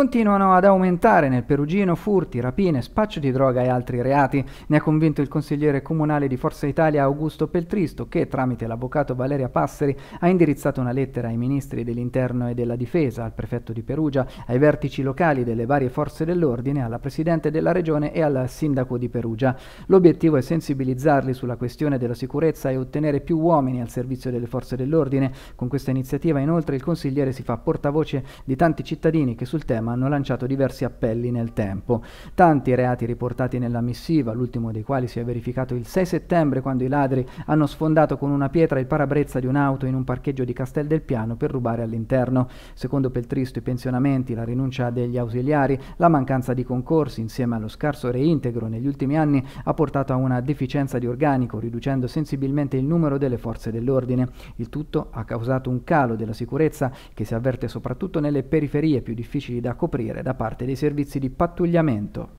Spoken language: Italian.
Continuano ad aumentare nel Perugino furti, rapine, spaccio di droga e altri reati. Ne ha convinto il consigliere comunale di Forza Italia Augusto Peltristo che, tramite l'avvocato Valeria Passeri, ha indirizzato una lettera ai ministri dell'Interno e della Difesa, al prefetto di Perugia, ai vertici locali delle varie forze dell'ordine, alla Presidente della Regione e al Sindaco di Perugia. L'obiettivo è sensibilizzarli sulla questione della sicurezza e ottenere più uomini al servizio delle forze dell'ordine. Con questa iniziativa, inoltre, il consigliere si fa portavoce di tanti cittadini che sul tema hanno lanciato diversi appelli nel tempo. Tanti reati riportati nella missiva, l'ultimo dei quali si è verificato il 6 settembre quando i ladri hanno sfondato con una pietra il parabrezza di un'auto in un parcheggio di Castel del Piano per rubare all'interno. Secondo Peltristo i pensionamenti, la rinuncia degli ausiliari, la mancanza di concorsi insieme allo scarso reintegro negli ultimi anni ha portato a una deficienza di organico, riducendo sensibilmente il numero delle forze dell'ordine. Il tutto ha causato un calo della sicurezza che si avverte soprattutto nelle periferie più difficili da da coprire da parte dei servizi di pattugliamento